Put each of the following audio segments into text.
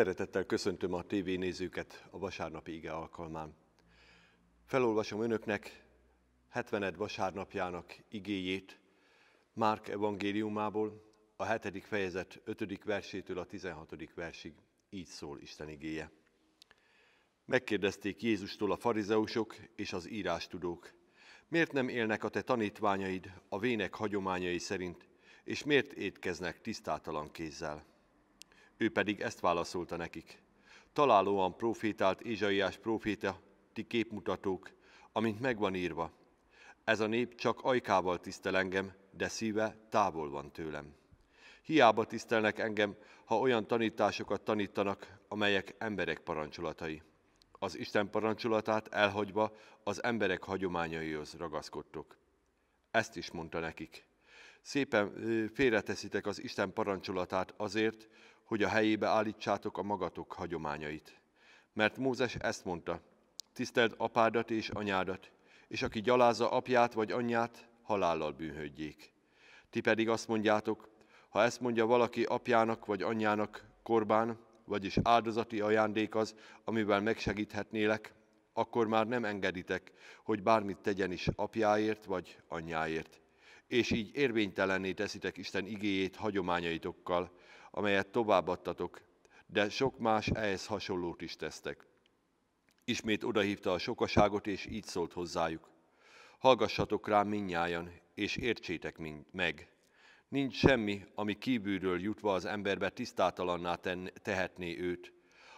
Szeretettel köszöntöm a TV nézőket a vasárnapi ige alkalmán. Felolvasom önöknek 70. vasárnapjának igéjét Márk evangéliumából, a 7. fejezet 5. versétől a 16. versig. Így szól Isten igéje. Megkérdezték Jézustól a farizeusok és az írástudók, miért nem élnek a te tanítványaid a vének hagyományai szerint, és miért étkeznek tisztátalan kézzel? Ő pedig ezt válaszolta nekik. Találóan profétált Ézsaiás proféta, ti képmutatók, amint megvan írva. Ez a nép csak ajkával tisztel engem, de szíve távol van tőlem. Hiába tisztelnek engem, ha olyan tanításokat tanítanak, amelyek emberek parancsolatai. Az Isten parancsolatát elhagyva az emberek hagyományaihoz ragaszkodtok. Ezt is mondta nekik. Szépen félreteszitek az Isten parancsolatát azért, hogy a helyébe állítsátok a magatok hagyományait. Mert Mózes ezt mondta, tiszteld apádat és anyádat, és aki gyalázza apját vagy anyját, halállal bűnhődjék. Ti pedig azt mondjátok, ha ezt mondja valaki apjának vagy anyjának korbán, vagyis áldozati ajándék az, amivel megsegíthetnélek, akkor már nem engeditek, hogy bármit tegyen is apjáért vagy anyjáért. És így érvénytelenné teszitek Isten igéjét hagyományaitokkal, amelyet továbbadtatok, de sok más ehhez hasonlót is tesztek. Ismét odahívta a sokaságot, és így szólt hozzájuk. Hallgassatok rám minnyájan, és értsétek meg. Nincs semmi, ami kívülről jutva az emberbe tisztátalanná ten- tehetné őt,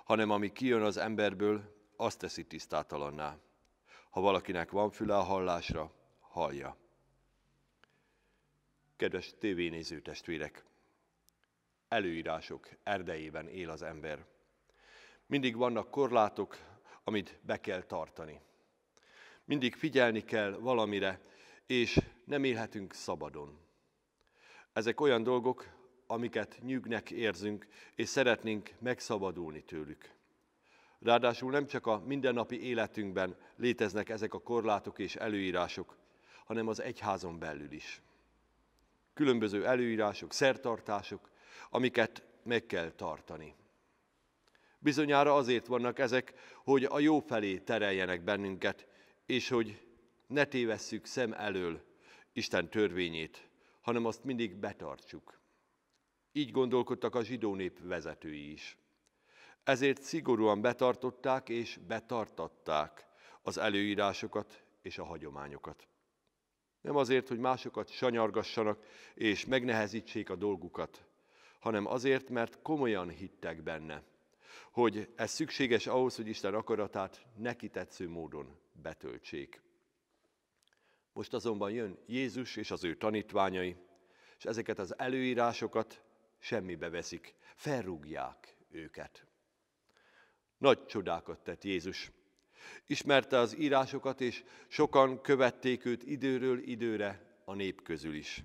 hanem ami kijön az emberből, azt teszi tisztátalanná. Ha valakinek van füle a hallásra, hallja. Kedves tévénéző testvérek! előírások erdejében él az ember. Mindig vannak korlátok, amit be kell tartani. Mindig figyelni kell valamire, és nem élhetünk szabadon. Ezek olyan dolgok, amiket nyűgnek érzünk, és szeretnénk megszabadulni tőlük. Ráadásul nem csak a mindennapi életünkben léteznek ezek a korlátok és előírások, hanem az egyházon belül is. Különböző előírások, szertartások, amiket meg kell tartani. Bizonyára azért vannak ezek, hogy a jó felé tereljenek bennünket, és hogy ne tévesszük szem elől Isten törvényét, hanem azt mindig betartsuk. Így gondolkodtak a zsidó nép vezetői is. Ezért szigorúan betartották és betartatták az előírásokat és a hagyományokat. Nem azért, hogy másokat sanyargassanak és megnehezítsék a dolgukat, hanem azért, mert komolyan hittek benne, hogy ez szükséges ahhoz, hogy Isten akaratát neki tetsző módon betöltsék. Most azonban jön Jézus és az ő tanítványai, és ezeket az előírásokat semmibe veszik, felrúgják őket. Nagy csodákat tett Jézus. Ismerte az írásokat, és sokan követték őt időről időre a nép közül is.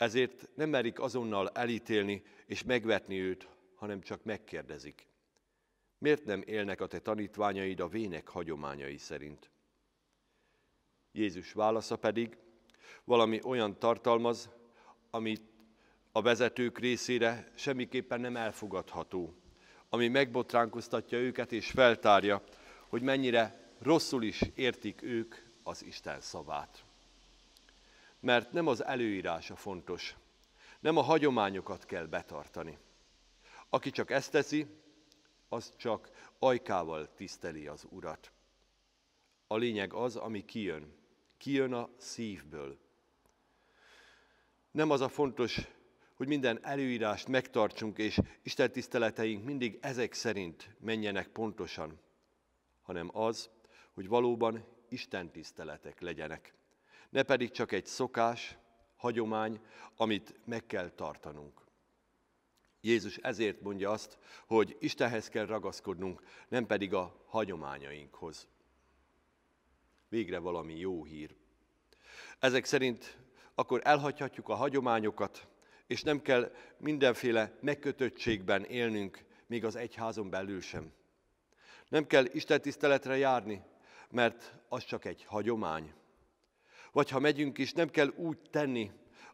Ezért nem merik azonnal elítélni és megvetni őt, hanem csak megkérdezik. Miért nem élnek a te tanítványaid a vének hagyományai szerint? Jézus válasza pedig valami olyan tartalmaz, amit a vezetők részére semmiképpen nem elfogadható, ami megbotránkoztatja őket és feltárja, hogy mennyire rosszul is értik ők az Isten szavát mert nem az előírása fontos, nem a hagyományokat kell betartani. Aki csak ezt teszi, az csak ajkával tiszteli az Urat. A lényeg az, ami kijön. Kijön a szívből. Nem az a fontos, hogy minden előírást megtartsunk, és Isten tiszteleteink mindig ezek szerint menjenek pontosan, hanem az, hogy valóban Isten tiszteletek legyenek ne pedig csak egy szokás, hagyomány, amit meg kell tartanunk. Jézus ezért mondja azt, hogy Istenhez kell ragaszkodnunk, nem pedig a hagyományainkhoz. Végre valami jó hír. Ezek szerint akkor elhagyhatjuk a hagyományokat, és nem kell mindenféle megkötöttségben élnünk, még az egyházon belül sem. Nem kell Isten tiszteletre járni, mert az csak egy hagyomány. Vagy ha megyünk is, nem kell úgy tenni,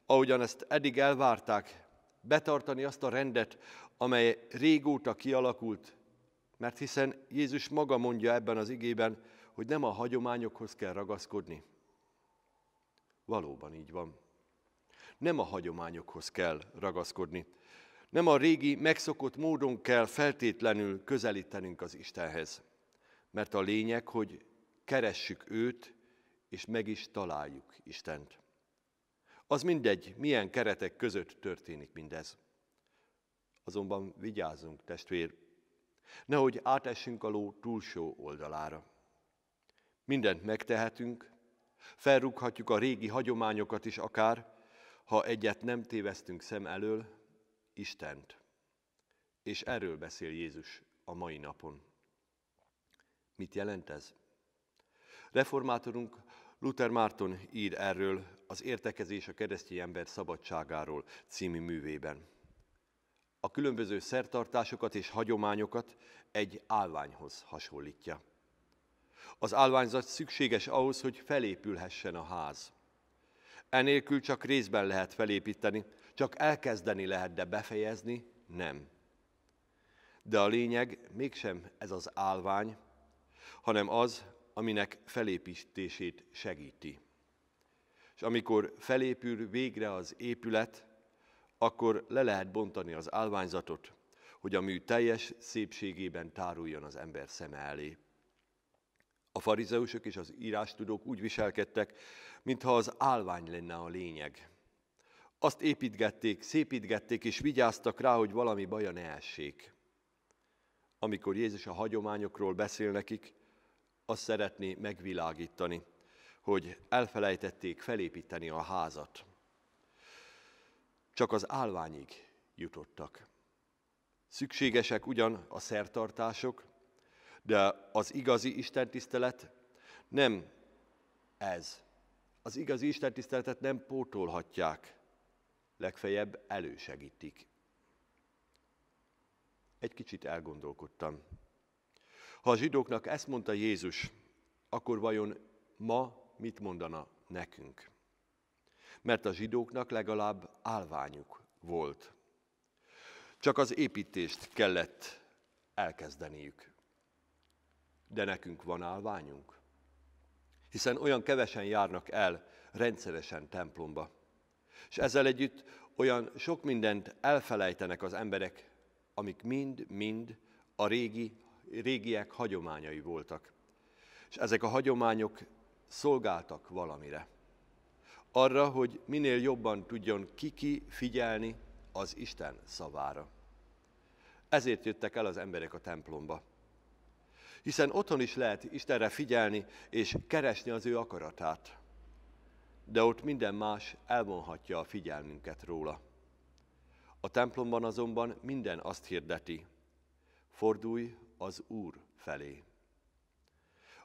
ahogyan ezt eddig elvárták, betartani azt a rendet, amely régóta kialakult, mert hiszen Jézus maga mondja ebben az igében, hogy nem a hagyományokhoz kell ragaszkodni. Valóban így van. Nem a hagyományokhoz kell ragaszkodni. Nem a régi megszokott módon kell feltétlenül közelítenünk az Istenhez. Mert a lényeg, hogy keressük őt, és meg is találjuk Istent. Az mindegy, milyen keretek között történik mindez. Azonban vigyázzunk, testvér, nehogy átessünk a ló túlsó oldalára. Mindent megtehetünk, felrúghatjuk a régi hagyományokat is akár, ha egyet nem tévesztünk szem elől, Istent. És erről beszél Jézus a mai napon. Mit jelent ez? Reformátorunk Luther Márton ír erről az Értekezés a keresztény ember szabadságáról című művében. A különböző szertartásokat és hagyományokat egy állványhoz hasonlítja. Az állványzat szükséges ahhoz, hogy felépülhessen a ház. Enélkül csak részben lehet felépíteni, csak elkezdeni lehet, de befejezni nem. De a lényeg mégsem ez az állvány, hanem az, aminek felépítését segíti. És amikor felépül végre az épület, akkor le lehet bontani az állványzatot, hogy a mű teljes szépségében táruljon az ember szeme elé. A farizeusok és az írástudók úgy viselkedtek, mintha az állvány lenne a lényeg. Azt építgették, szépítgették, és vigyáztak rá, hogy valami baja ne essék. Amikor Jézus a hagyományokról beszél nekik, azt szeretné megvilágítani, hogy elfelejtették felépíteni a házat. Csak az állványig jutottak. Szükségesek ugyan a szertartások, de az igazi istentisztelet nem ez. Az igazi istentiszteletet nem pótolhatják, legfeljebb elősegítik. Egy kicsit elgondolkodtam. Ha a zsidóknak ezt mondta Jézus, akkor vajon ma mit mondana nekünk? Mert a zsidóknak legalább álványuk volt. Csak az építést kellett elkezdeniük. De nekünk van álványunk. Hiszen olyan kevesen járnak el rendszeresen templomba. És ezzel együtt olyan sok mindent elfelejtenek az emberek, amik mind-mind a régi régiek hagyományai voltak. És ezek a hagyományok szolgáltak valamire. Arra, hogy minél jobban tudjon kiki figyelni az Isten szavára. Ezért jöttek el az emberek a templomba. Hiszen otthon is lehet Istenre figyelni és keresni az ő akaratát. De ott minden más elvonhatja a figyelmünket róla. A templomban azonban minden azt hirdeti. Fordulj az Úr felé.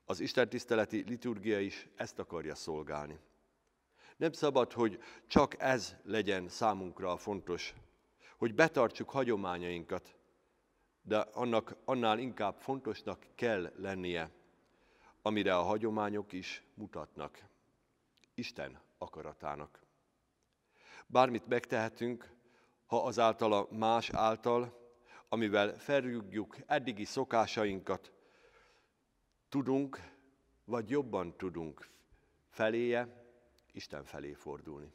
Az Isten tiszteleti liturgia is ezt akarja szolgálni. Nem szabad, hogy csak ez legyen számunkra a fontos, hogy betartsuk hagyományainkat, de annak annál inkább fontosnak kell lennie, amire a hagyományok is mutatnak. Isten akaratának. Bármit megtehetünk, ha az általa más által, amivel felrúgjuk eddigi szokásainkat, tudunk, vagy jobban tudunk feléje, Isten felé fordulni.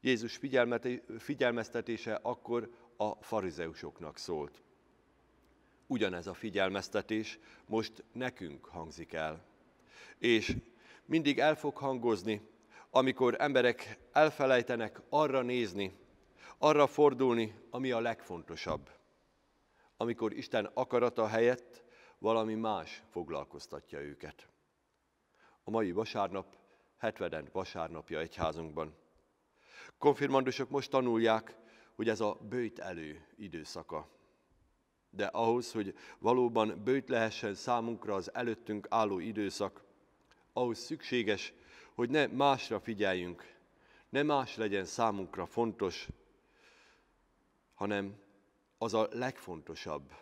Jézus figyelmeztetése akkor a farizeusoknak szólt. Ugyanez a figyelmeztetés most nekünk hangzik el. És mindig el fog hangozni, amikor emberek elfelejtenek arra nézni, arra fordulni, ami a legfontosabb. Amikor Isten akarata helyett valami más foglalkoztatja őket. A mai vasárnap 70. vasárnapja egyházunkban. Konfirmandusok most tanulják, hogy ez a bőjt elő időszaka. De ahhoz, hogy valóban bőjt lehessen számunkra az előttünk álló időszak, ahhoz szükséges, hogy ne másra figyeljünk, ne más legyen számunkra fontos, hanem az a legfontosabb,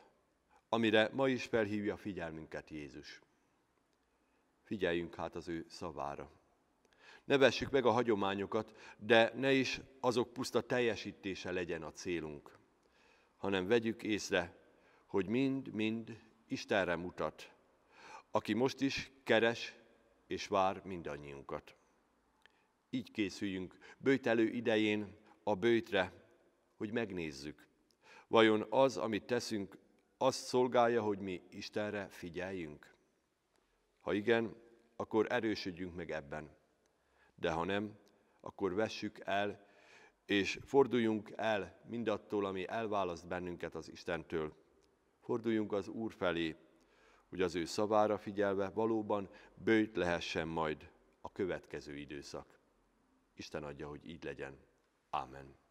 amire ma is felhívja figyelmünket Jézus. Figyeljünk hát az ő szavára. Ne vessük meg a hagyományokat, de ne is azok puszta teljesítése legyen a célunk, hanem vegyük észre, hogy mind-mind Istenre mutat, aki most is keres és vár mindannyiunkat. Így készüljünk bőjtelő idején a bőjtre, hogy megnézzük, vajon az, amit teszünk, azt szolgálja, hogy mi Istenre figyeljünk? Ha igen, akkor erősödjünk meg ebben. De ha nem, akkor vessük el, és forduljunk el mindattól, ami elválaszt bennünket az Istentől. Forduljunk az Úr felé, hogy az ő szavára figyelve valóban bőjt lehessen majd a következő időszak. Isten adja, hogy így legyen. Amen.